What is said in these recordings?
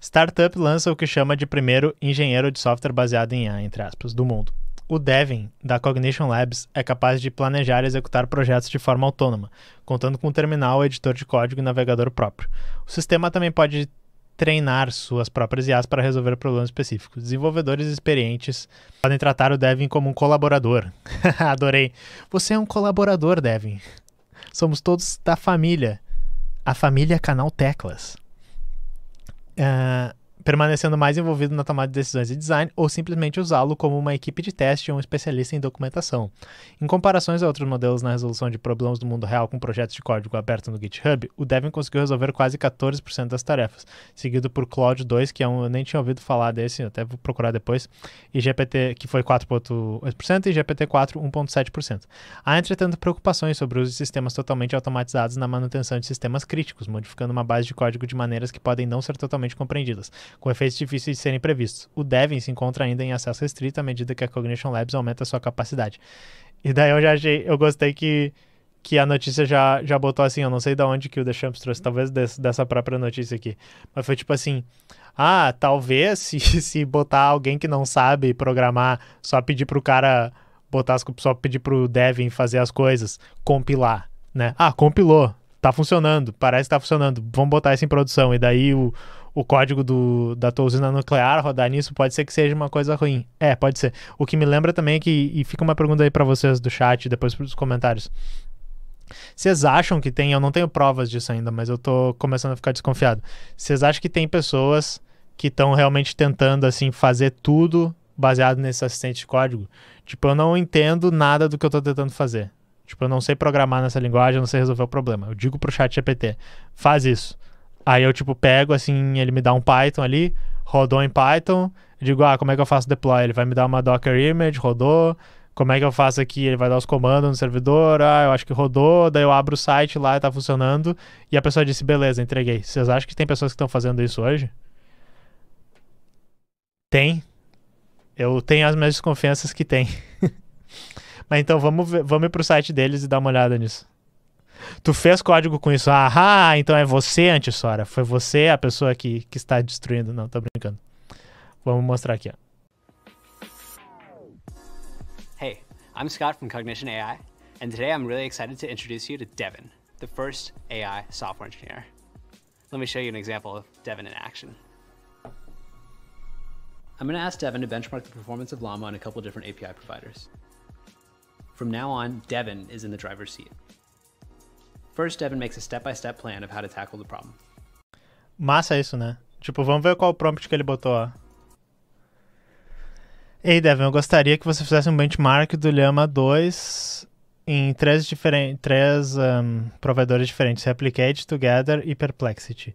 Startup lança o que chama de primeiro engenheiro de software baseado em IA, entre aspas, do mundo. O Devin, da Cognition Labs, é capaz de planejar e executar projetos de forma autônoma, contando com um terminal, editor de código e navegador próprio. O sistema também pode treinar suas próprias IAs para resolver problemas específicos. Desenvolvedores experientes podem tratar o Devin como um colaborador. Adorei. Você é um colaborador, Devin. Somos todos da família. A família Canal Teclas. Uh, permanecendo mais envolvido na tomada de decisões e design, ou simplesmente usá-lo como uma equipe de teste ou um especialista em documentação. Em comparações a outros modelos na resolução de problemas do mundo real com projetos de código aberto no GitHub, o Devin conseguiu resolver quase 14% das tarefas, seguido por Cloud 2, que é um, eu nem tinha ouvido falar desse, até vou procurar depois, e GPT, que foi 4,8%, e GPT-4, 1,7%. Há, entretanto, preocupações sobre o uso de sistemas totalmente automatizados na manutenção de sistemas críticos, modificando uma base de código de maneiras que podem não ser totalmente compreendidas, com efeitos difíceis de serem previstos. O Devin se encontra ainda em acesso restrito à medida que a Cognition Labs aumenta sua capacidade. E daí eu já achei, eu gostei que, que a notícia já, já botou assim, eu não sei de onde que o The Champs trouxe, talvez desse, dessa própria notícia aqui. Mas foi tipo assim, ah, talvez se, se botar alguém que não sabe programar, só pedir pro cara botar só pedir pro Devin fazer as coisas, compilar, né? Ah, compilou, tá funcionando, parece que tá funcionando, vamos botar isso em produção. E daí o, o código do, da tua usina nuclear rodar nisso, pode ser que seja uma coisa ruim. É, pode ser. O que me lembra também é que, e fica uma pergunta aí para vocês do chat, depois pros comentários. Vocês acham que tem, eu não tenho provas disso ainda, mas eu tô começando a ficar desconfiado. Vocês acham que tem pessoas que estão realmente tentando assim fazer tudo baseado nesse assistente de código? Tipo, eu não entendo nada do que eu tô tentando fazer. Tipo, eu não sei programar nessa linguagem, eu não sei resolver o problema. Eu digo pro chat GPT, faz isso. Aí eu, tipo, pego, assim, ele me dá um Python ali, rodou em Python, digo, ah, como é que eu faço deploy? Ele vai me dar uma Docker image, rodou. Como é que eu faço aqui? Ele vai dar os comandos no servidor, ah, eu acho que rodou, daí eu abro o site lá e tá funcionando. E a pessoa disse, beleza, entreguei. Vocês acham que tem pessoas que estão fazendo isso hoje? Tem. Eu tenho as minhas desconfianças que tem. Mas então vamos, ver, vamos ir pro site deles e dar uma olhada nisso. Tu fez código com isso. Ah, então é você, Antissora. Foi você a pessoa que, que está destruindo. Não, tô brincando. Vamos mostrar aqui, ó. Hey, I'm Scott from Cognition AI, and today I'm really excited to introduce you to Devin, the first AI software engineer. Let me show you an example of Devin in action. I'm going to ask Devin to benchmark the performance of Llama on a couple different API providers. From now on, Devin is in the driver's seat. First, Devin makes a step-by-step -step plan of how to tackle the problem. Massa isso, né? Tipo, vamos ver qual prompt que ele botou, ó. Ei, Devin, eu gostaria que você fizesse um benchmark do Llama 2 em três, diferen três um, provedores diferentes, Replicate, Together e Perplexity.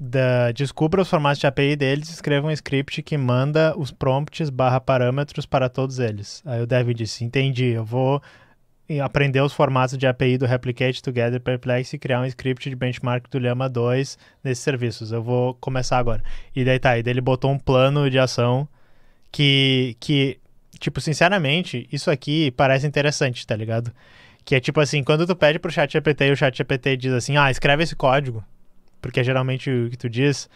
Da, descubra os formatos de API deles e escreva um script que manda os prompts barra parâmetros para todos eles. Aí o Devin disse, entendi, eu vou aprender os formatos de API do Replicate, Together, Perplex e criar um script de benchmark do Llama 2 nesses serviços. Eu vou começar agora. E daí tá, e daí ele botou um plano de ação que, que, tipo, sinceramente, isso aqui parece interessante, tá ligado? Que é tipo assim, quando tu pede pro chat GPT e o chat GPT diz assim, ah, escreve esse código, porque geralmente o que tu diz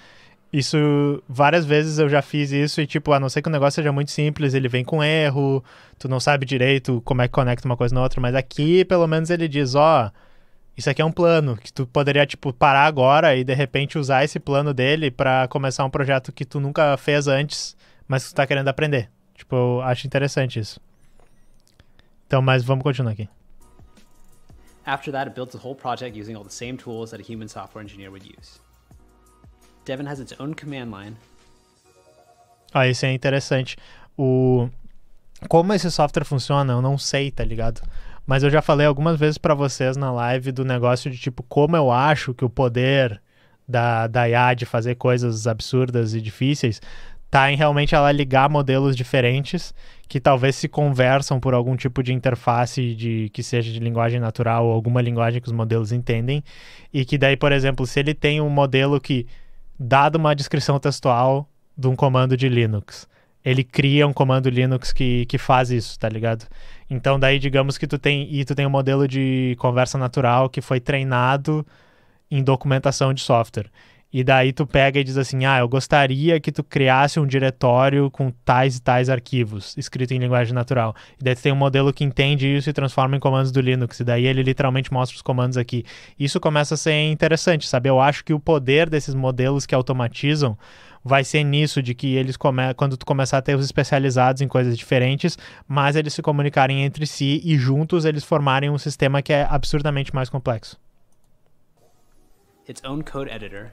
isso, várias vezes eu já fiz isso e, tipo, a não ser que o negócio seja muito simples, ele vem com erro, tu não sabe direito como é que conecta uma coisa na outra, mas aqui, pelo menos, ele diz, ó, oh, isso aqui é um plano, que tu poderia, tipo, parar agora e, de repente, usar esse plano dele para começar um projeto que tu nunca fez antes, mas que tu tá querendo aprender. Tipo, eu acho interessante isso. Então, mas vamos continuar aqui. After that, it builds the whole project using all the same tools that a human software engineer would use. Devon has its own command line. Ah, isso é interessante. O como esse software funciona, eu não sei, tá ligado? Mas eu já falei algumas vezes para vocês na live do negócio de tipo como eu acho que o poder da, da IA de fazer coisas absurdas e difíceis tá em realmente ela ligar modelos diferentes que talvez se conversam por algum tipo de interface de que seja de linguagem natural ou alguma linguagem que os modelos entendem e que daí, por exemplo, se ele tem um modelo que dado uma descrição textual de um comando de Linux. Ele cria um comando Linux que, que faz isso, tá ligado? Então daí digamos que tu tem e tu tem um modelo de conversa natural que foi treinado em documentação de software. E daí tu pega e diz assim: ah, eu gostaria que tu criasse um diretório com tais e tais arquivos, escrito em linguagem natural. E daí tu tem um modelo que entende isso e transforma em comandos do Linux. E daí ele literalmente mostra os comandos aqui. Isso começa a ser interessante, sabe? Eu acho que o poder desses modelos que automatizam vai ser nisso de que eles come... quando tu começar a ter os especializados em coisas diferentes, mas eles se comunicarem entre si e juntos eles formarem um sistema que é absurdamente mais complexo. Its own code editor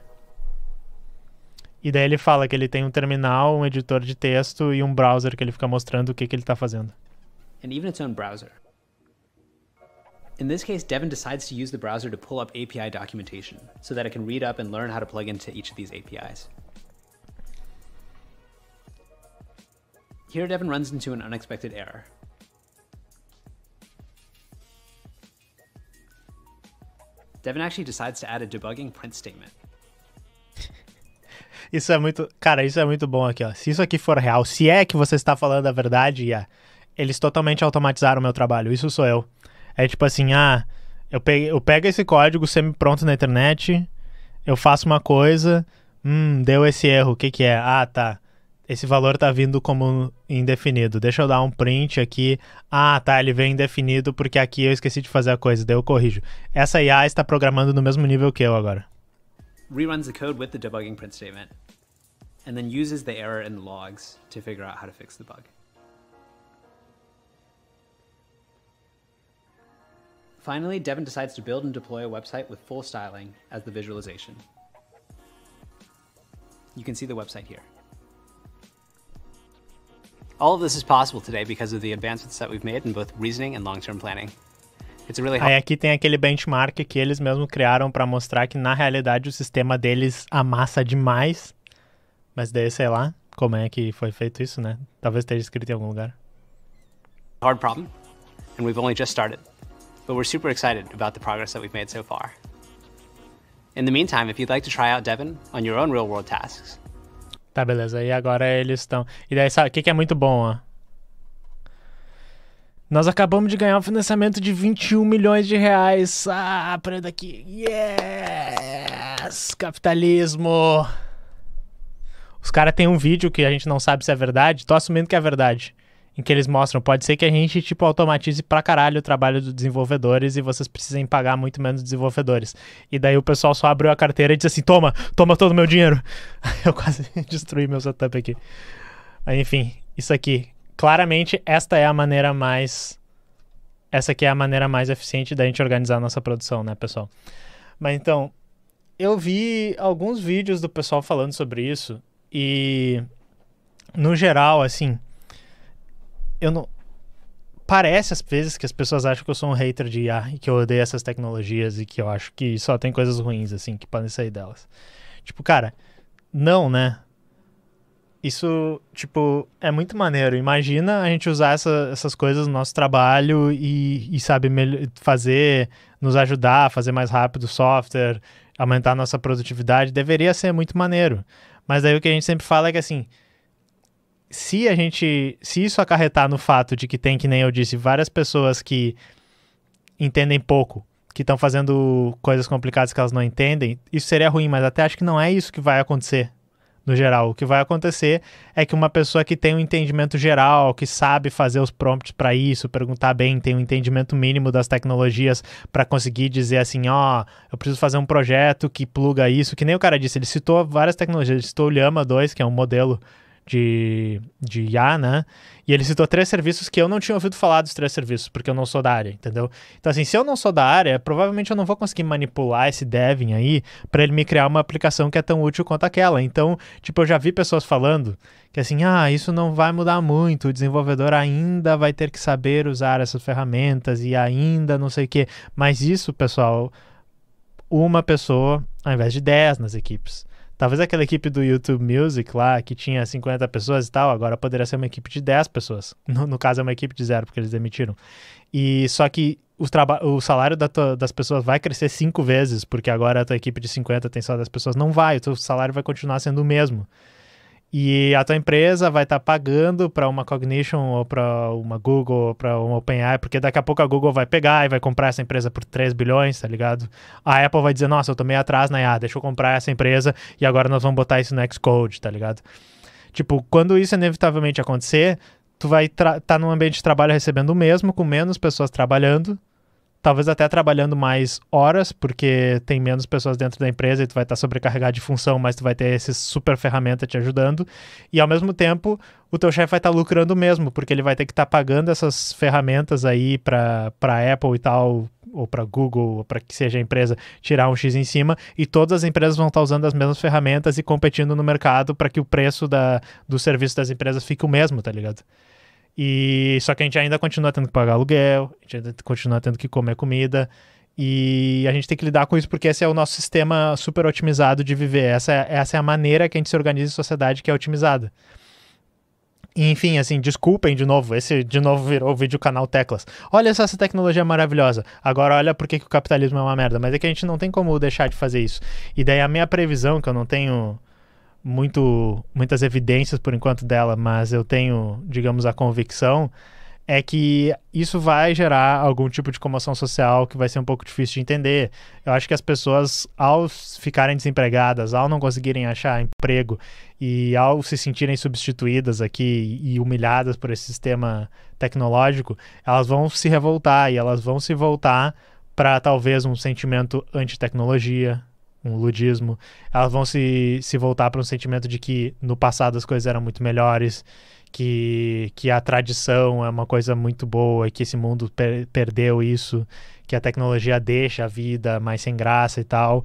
e daí ele fala que ele tem um terminal, um editor de texto e um browser que ele fica mostrando o que, que ele está fazendo. And even its own browser. In this case, Devin decides to use the browser to pull up API documentation so that it can read up and learn how to plug into each of these APIs. Here, Devin runs into an unexpected error. Devin actually decides to add a debugging print statement. Isso é muito. Cara, isso é muito bom aqui, ó. Se isso aqui for real, se é que você está falando a verdade, yeah, eles totalmente automatizaram o meu trabalho. Isso sou eu. É tipo assim, ah, eu, peguei, eu pego esse código semi-pronto na internet, eu faço uma coisa, hum, deu esse erro, o que que é? Ah, tá. Esse valor tá vindo como indefinido. Deixa eu dar um print aqui. Ah, tá, ele vem indefinido porque aqui eu esqueci de fazer a coisa, daí eu corrijo. Essa IA está programando no mesmo nível que eu agora. reruns the code with the debugging print statement, and then uses the error in the logs to figure out how to fix the bug. Finally, Devin decides to build and deploy a website with full styling as the visualization. You can see the website here. All of this is possible today because of the advancements that we've made in both reasoning and long-term planning. Really Aí aqui tem aquele benchmark que eles mesmo criaram para mostrar que na realidade o sistema deles amassa demais. Mas daí, sei lá, como é que foi feito isso, né? Talvez esteja escrito em algum lugar. Hard problem, and we've only just started. But we're super excited about the progress that we've made so far. In the meantime, if you'd like to try out Devin on your own real-world tasks. Tá, beleza. E agora eles estão... E daí, sabe, o que, que é muito bom, ó? Nós acabamos de ganhar um financiamento de 21 milhões de reais. Ah, aprenda aqui. Yes! Capitalismo! Os caras têm um vídeo que a gente não sabe se é verdade. Tô assumindo que é verdade. Em que eles mostram. Pode ser que a gente, tipo, automatize pra caralho o trabalho dos desenvolvedores e vocês precisem pagar muito menos desenvolvedores. E daí o pessoal só abriu a carteira e disse assim: toma, toma todo o meu dinheiro. Eu quase destruí meu setup aqui. Enfim, isso aqui claramente esta é a maneira mais essa aqui é a maneira mais eficiente da gente organizar a nossa produção, né, pessoal? Mas então, eu vi alguns vídeos do pessoal falando sobre isso e no geral, assim, eu não parece às vezes que as pessoas acham que eu sou um hater de IA e que eu odeio essas tecnologias e que eu acho que só tem coisas ruins assim que podem sair delas. Tipo, cara, não, né? Isso, tipo, é muito maneiro. Imagina a gente usar essa, essas coisas no nosso trabalho e, e sabe, fazer, nos ajudar a fazer mais rápido o software, aumentar a nossa produtividade. Deveria ser muito maneiro. Mas daí o que a gente sempre fala é que, assim, se a gente. Se isso acarretar no fato de que tem, que nem eu disse, várias pessoas que entendem pouco, que estão fazendo coisas complicadas que elas não entendem, isso seria ruim, mas até acho que não é isso que vai acontecer no geral. O que vai acontecer é que uma pessoa que tem um entendimento geral, que sabe fazer os prompts para isso, perguntar bem, tem um entendimento mínimo das tecnologias para conseguir dizer assim, ó, oh, eu preciso fazer um projeto que pluga isso, que nem o cara disse, ele citou várias tecnologias, ele citou o Llama 2, que é um modelo de, de IA, né? E ele citou três serviços que eu não tinha ouvido falar dos três serviços, porque eu não sou da área, entendeu? Então, assim, se eu não sou da área, provavelmente eu não vou conseguir manipular esse Devin aí para ele me criar uma aplicação que é tão útil quanto aquela. Então, tipo, eu já vi pessoas falando que assim, ah, isso não vai mudar muito, o desenvolvedor ainda vai ter que saber usar essas ferramentas e ainda não sei o quê. Mas isso, pessoal, uma pessoa ao invés de dez nas equipes. Talvez aquela equipe do YouTube Music lá, que tinha 50 pessoas e tal, agora poderia ser uma equipe de 10 pessoas. No, no caso, é uma equipe de zero, porque eles demitiram. E só que o, o salário da das pessoas vai crescer cinco vezes, porque agora a tua equipe de 50 tem só 10 pessoas. Não vai, o teu salário vai continuar sendo o mesmo. E a tua empresa vai estar tá pagando para uma Cognition ou para uma Google ou para uma OpenAI, porque daqui a pouco a Google vai pegar e vai comprar essa empresa por 3 bilhões, tá ligado? A Apple vai dizer: "Nossa, eu tô meio atrás na IA, deixa eu comprar essa empresa e agora nós vamos botar isso no Xcode", tá ligado? Tipo, quando isso inevitavelmente acontecer, tu vai estar tá num ambiente de trabalho recebendo o mesmo, com menos pessoas trabalhando, talvez até trabalhando mais horas, porque tem menos pessoas dentro da empresa e tu vai estar tá sobrecarregado de função, mas tu vai ter essa super ferramenta te ajudando. E ao mesmo tempo, o teu chefe vai estar tá lucrando mesmo, porque ele vai ter que estar tá pagando essas ferramentas aí para Apple e tal, ou para Google, ou para que seja a empresa, tirar um X em cima, e todas as empresas vão estar usando as mesmas ferramentas e competindo no mercado para que o preço da, do serviço das empresas fique o mesmo, tá ligado? E só que a gente ainda continua tendo que pagar aluguel, a gente ainda continua tendo que comer comida. E a gente tem que lidar com isso porque esse é o nosso sistema super otimizado de viver. Essa é, essa é a maneira que a gente se organiza em sociedade que é otimizada. Enfim, assim, desculpem de novo, esse de novo virou o vídeo canal Teclas. Olha só essa tecnologia maravilhosa. Agora olha por que o capitalismo é uma merda. Mas é que a gente não tem como deixar de fazer isso. E daí a minha previsão, que eu não tenho muito, muitas evidências por enquanto dela, mas eu tenho, digamos, a convicção é que isso vai gerar algum tipo de comoção social que vai ser um pouco difícil de entender. Eu acho que as pessoas, ao ficarem desempregadas, ao não conseguirem achar emprego e ao se sentirem substituídas aqui e humilhadas por esse sistema tecnológico, elas vão se revoltar e elas vão se voltar para talvez um sentimento anti-tecnologia, um ludismo, elas vão se, se voltar para um sentimento de que no passado as coisas eram muito melhores, que, que a tradição é uma coisa muito boa e que esse mundo per perdeu isso que a tecnologia deixa a vida mais sem graça e tal.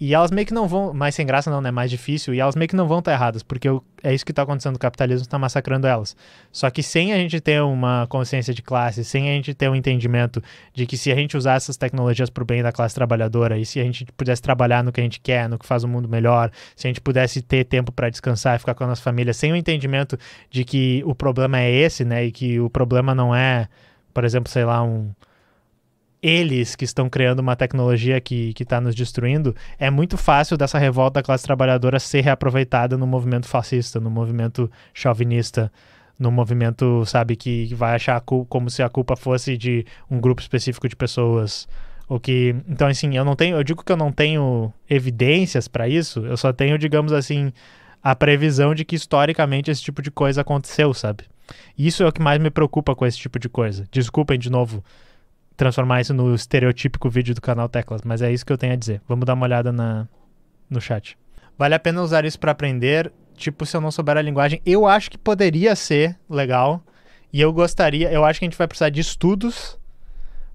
E elas meio que não vão. Mais sem graça, não, né? Mais difícil. E elas meio que não vão estar erradas, porque é isso que está acontecendo. O capitalismo está massacrando elas. Só que sem a gente ter uma consciência de classe, sem a gente ter um entendimento de que se a gente usar essas tecnologias para o bem da classe trabalhadora, e se a gente pudesse trabalhar no que a gente quer, no que faz o mundo melhor, se a gente pudesse ter tempo para descansar e ficar com a nossa família, sem o entendimento de que o problema é esse, né? E que o problema não é, por exemplo, sei lá, um eles que estão criando uma tecnologia que está nos destruindo, é muito fácil dessa revolta da classe trabalhadora ser reaproveitada no movimento fascista, no movimento chauvinista, no movimento, sabe, que vai achar culpa, como se a culpa fosse de um grupo específico de pessoas. O que, então assim, eu não tenho, eu digo que eu não tenho evidências para isso, eu só tenho, digamos assim, a previsão de que historicamente esse tipo de coisa aconteceu, sabe? Isso é o que mais me preocupa com esse tipo de coisa. Desculpem de novo transformar isso no estereotípico vídeo do canal Teclas, mas é isso que eu tenho a dizer. Vamos dar uma olhada na, no chat. Vale a pena usar isso para aprender, tipo, se eu não souber a linguagem. Eu acho que poderia ser legal, e eu gostaria, eu acho que a gente vai precisar de estudos,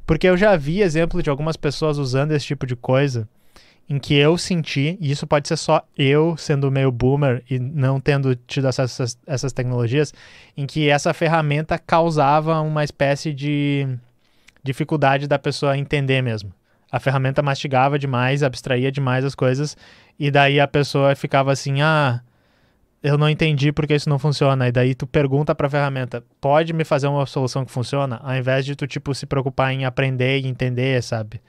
porque eu já vi exemplo de algumas pessoas usando esse tipo de coisa, em que eu senti, e isso pode ser só eu sendo meio boomer e não tendo tido acesso a essas, essas tecnologias, em que essa ferramenta causava uma espécie de dificuldade da pessoa entender mesmo. A ferramenta mastigava demais, abstraía demais as coisas, e daí a pessoa ficava assim: ah, eu não entendi porque isso não funciona. E daí tu pergunta para a ferramenta: pode me fazer uma solução que funciona? Ao invés de tu, tipo, se preocupar em aprender e entender, sabe?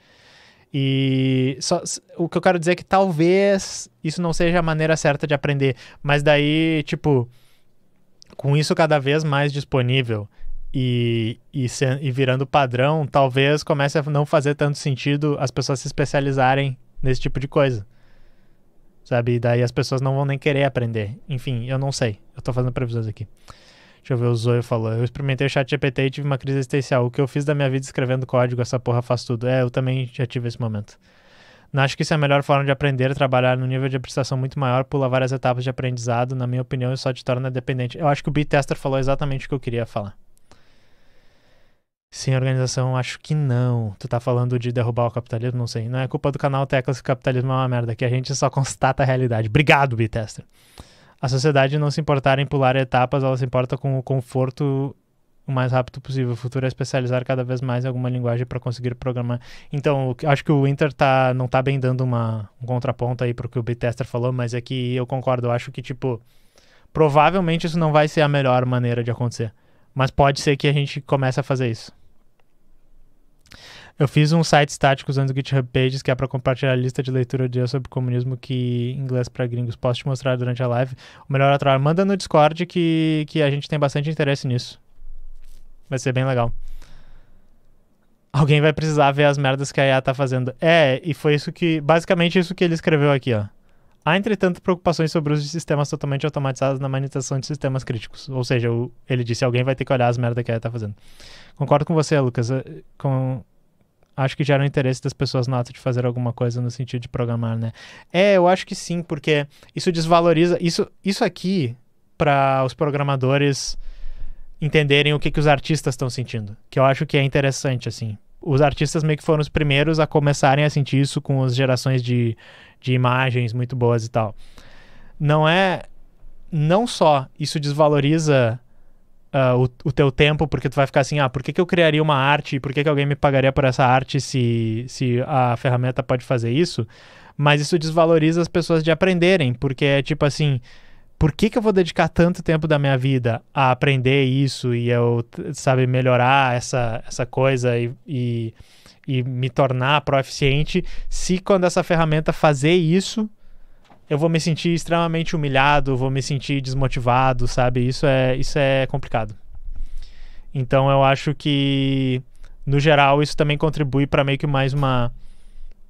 E só, o que eu quero dizer é que talvez isso não seja a maneira certa de aprender, mas daí, tipo, com isso cada vez mais disponível e, e, se, e virando padrão, talvez comece a não fazer tanto sentido as pessoas se especializarem nesse tipo de coisa. Sabe? E daí as pessoas não vão nem querer aprender. Enfim, eu não sei. Eu tô fazendo previsões aqui. Deixa eu ver, o Zoe falou. Eu experimentei o chat GPT e tive uma crise existencial. O que eu fiz da minha vida escrevendo código, essa porra faz tudo. É, eu também já tive esse momento. Não acho que isso é a melhor forma de aprender, trabalhar num nível de apreciação muito maior, pula várias etapas de aprendizado, na minha opinião, e só te torna dependente. Eu acho que o B-Tester falou exatamente o que eu queria falar. Sim, organização, acho que não. Tu tá falando de derrubar o capitalismo? Não sei. Não é culpa do canal Teclas que o capitalismo é uma merda, que a gente só constata a realidade. Obrigado, Bitester. A sociedade não se importar em pular etapas, ela se importa com o conforto o mais rápido possível. O futuro é especializar cada vez mais em alguma linguagem para conseguir programar. Então, acho que o Inter tá, não tá bem dando uma, um contraponto aí pro que o Bitester falou, mas é que eu concordo. Eu acho que, tipo, provavelmente isso não vai ser a melhor maneira de acontecer. Mas pode ser que a gente comece a fazer isso. Eu fiz um site estático usando o GitHub Pages, que é para compartilhar a lista de leitura de eu sobre comunismo que inglês para gringos. Posso te mostrar durante a live. O melhor atrás, manda no Discord que, que a gente tem bastante interesse nisso. Vai ser bem legal. Alguém vai precisar ver as merdas que a IA tá fazendo. É, e foi isso que. Basicamente isso que ele escreveu aqui, ó. Há, entretanto, preocupações sobre o uso de sistemas totalmente automatizados na manutenção de sistemas críticos. Ou seja, ele disse, alguém vai ter que olhar as merda que ela tá fazendo. Concordo com você, Lucas. Eh, com, acho que gera o interesse das pessoas na ato de fazer alguma coisa no sentido de programar, né? É, eu acho que sim, porque isso desvaloriza. Isso, isso aqui, para os programadores entenderem o que, que os artistas estão sentindo, que eu acho que é interessante, assim os artistas meio que foram os primeiros a começarem a sentir isso com as gerações de, de imagens muito boas e tal. Não é. Não só isso desvaloriza uh, o, o, teu tempo, porque tu vai ficar assim, ah, por que, que eu criaria uma arte? e Por que, que alguém me pagaria por essa arte se, se a ferramenta pode fazer isso? Mas isso desvaloriza as pessoas de aprenderem, porque é tipo assim por que, que eu vou dedicar tanto tempo da minha vida a aprender isso e eu, sabe, melhorar essa, essa coisa e, e, e me tornar proficiente se quando essa ferramenta fazer isso, eu vou me sentir extremamente humilhado, vou me sentir desmotivado, sabe? Isso é, isso é complicado. Então eu acho que, no geral, isso também contribui para meio que mais uma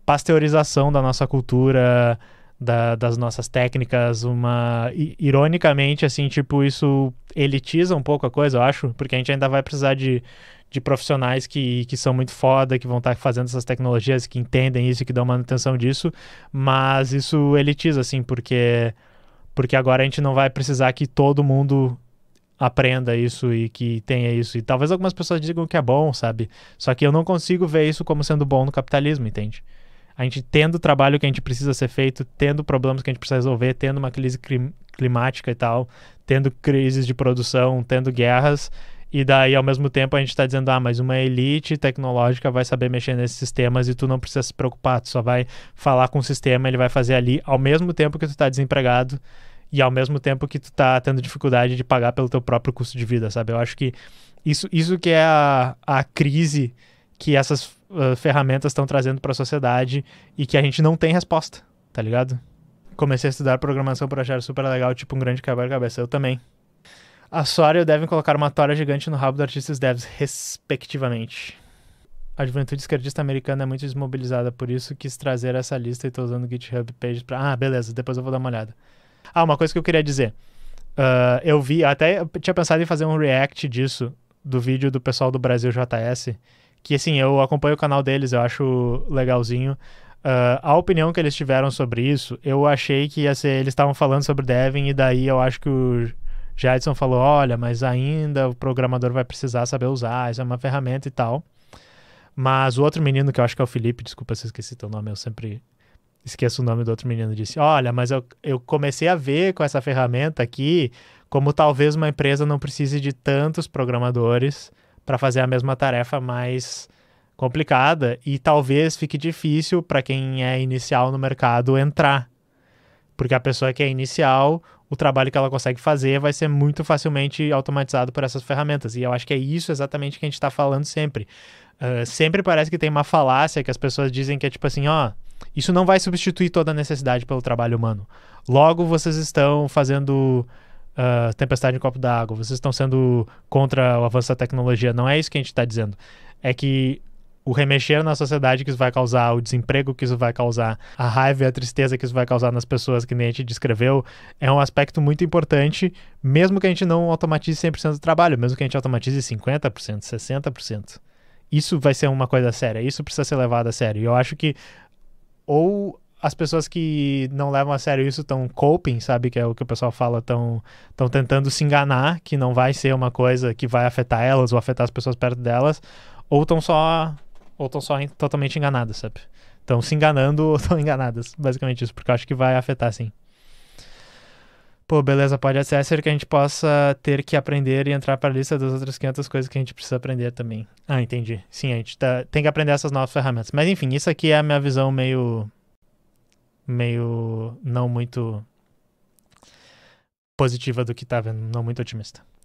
pasteurização da nossa cultura da, das nossas técnicas, uma. Ironicamente, assim, tipo, isso elitiza um pouco a coisa, eu acho, porque a gente ainda vai precisar de, de profissionais que, que são muito foda, que vão estar tá fazendo essas tecnologias, que entendem isso, que dão manutenção disso, mas isso elitiza, assim, porque. Porque agora a gente não vai precisar que todo mundo aprenda isso e que tenha isso. E talvez algumas pessoas digam que é bom, sabe? Só que eu não consigo ver isso como sendo bom no capitalismo, entende? a gente tendo o trabalho que a gente precisa ser feito, tendo problemas que a gente precisa resolver, tendo uma crise climática e tal, tendo crises de produção, tendo guerras, e daí, ao mesmo tempo, a gente está dizendo, ah, mas uma elite tecnológica vai saber mexer nesses sistemas e tu não precisa se preocupar, tu só vai falar com o sistema, ele vai fazer ali, ao mesmo tempo que tu está desempregado e ao mesmo tempo que tu está tendo dificuldade de pagar pelo teu próprio custo de vida, sabe? Eu acho que isso, isso que é a, a crise que essas ah, ferramentas estão trazendo para a sociedade e que a gente não tem resposta, tá ligado? Comecei a estudar programação por achar super legal, tipo um grande quebra-cabeça. Eu também. A Sora devem colocar uma tora gigante no rabo dos artistas devs, respectivamente. A juventude esquerdista americana é muito desmobilizada, por isso quis trazer essa lista e tô usando o GitHub Pages pra... Ah, beleza, depois eu vou dar uma olhada. Ah, uma coisa que eu queria dizer. Uh, eu vi, até tinha pensado em fazer um react disso, do vídeo do pessoal do Brasil JS, que assim, eu acompanho o canal deles, eu acho legalzinho. Uh, a opinião que eles tiveram sobre isso, eu achei que ia ser. Eles estavam falando sobre Devin, e daí eu acho que o Jadson falou: olha, mas ainda o programador vai precisar saber usar, isso é uma ferramenta e tal. Mas o outro menino, que eu acho que é o Felipe, desculpa se eu esqueci teu nome, eu sempre esqueço o nome do outro menino, disse: Olha, mas eu, eu comecei a ver com essa ferramenta aqui como talvez uma empresa não precise de tantos programadores para fazer a mesma tarefa mais complicada e talvez fique difícil para quem é inicial no mercado entrar. Porque a pessoa que é inicial, o trabalho que ela consegue fazer vai ser muito facilmente automatizado por essas ferramentas. E eu acho que é isso exatamente que a gente está falando sempre. Uh, sempre parece que tem uma falácia que as pessoas dizem que é tipo assim: ó, isso não vai substituir toda a necessidade pelo trabalho humano. Logo, vocês estão fazendo uh, tempestade em copo d'água, vocês estão sendo contra o avanço da tecnologia. Não é isso que a gente está dizendo. É que o remexer na sociedade que isso vai causar, o desemprego que isso vai causar, a raiva e a tristeza que isso vai causar nas pessoas que nem a gente descreveu, é um aspecto muito importante, mesmo que a gente não automatize 100% do trabalho, mesmo que a gente automatize 50%, 60%. Isso vai ser uma coisa séria, isso precisa ser levado a sério. E eu acho que ou as pessoas que não levam a sério isso estão coping, sabe? Que é o que o pessoal fala, estão tentando se enganar que não vai ser uma coisa que vai afetar elas ou afetar as pessoas perto delas, ou estão só ou tão só totalmente enganadas, sabe? Estão se enganando ou estão enganadas, basicamente isso, porque eu acho que vai afetar sim. Pô, beleza, pode acessar que a gente possa ter que aprender e entrar para a lista das outras 500 coisas que a gente precisa aprender também. Ah, entendi. Sim, a gente tá, tem que aprender essas novas ferramentas. Mas enfim, isso aqui é a minha visão meio meio não muito positiva do que tá vendo, não muito otimista.